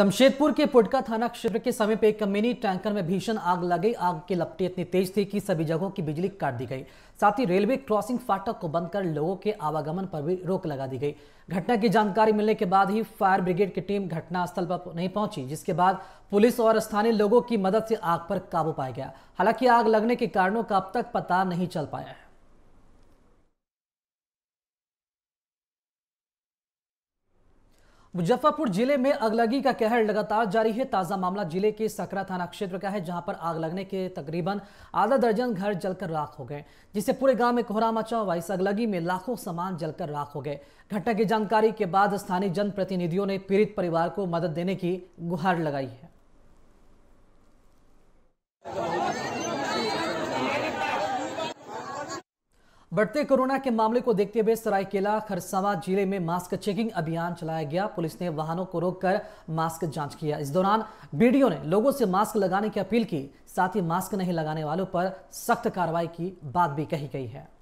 जमशेदपुर के पुटका थाना क्षेत्र के समीप एक मिनी टैंकर में भीषण आग लग गई आग की लपटी इतनी तेज थी कि सभी जगहों की बिजली काट दी गई साथ ही रेलवे क्रॉसिंग फाटक को बंद कर लोगों के आवागमन पर भी रोक लगा दी गई घटना की जानकारी मिलने के बाद ही फायर ब्रिगेड की टीम घटनास्थल पर नहीं पहुंची जिसके बाद पुलिस और स्थानीय लोगों की मदद से आग पर काबू पाया गया हालांकि आग लगने के कारणों का अब तक पता नहीं चल पाया है मुजफ्फरपुर जिले में अगलगी का कहर लगातार जारी है ताजा मामला जिले के सकरा थाना क्षेत्र का है जहां पर आग लगने के तकरीबन आधा दर्जन घर जलकर राख हो गए जिससे पूरे गांव में कोहरा मचा हुआ इस अगलगी में लाखों सामान जलकर राख हो गए घटना की जानकारी के बाद स्थानीय जनप्रतिनिधियों ने पीड़ित परिवार को मदद देने की गुहार लगाई है बढ़ते कोरोना के मामले को देखते हुए सरायकेला खरसावा जिले में मास्क चेकिंग अभियान चलाया गया पुलिस ने वाहनों को रोककर मास्क जांच किया इस दौरान बीडीओ ने लोगों से मास्क लगाने की अपील की साथ ही मास्क नहीं लगाने वालों पर सख्त कार्रवाई की बात भी कही गई है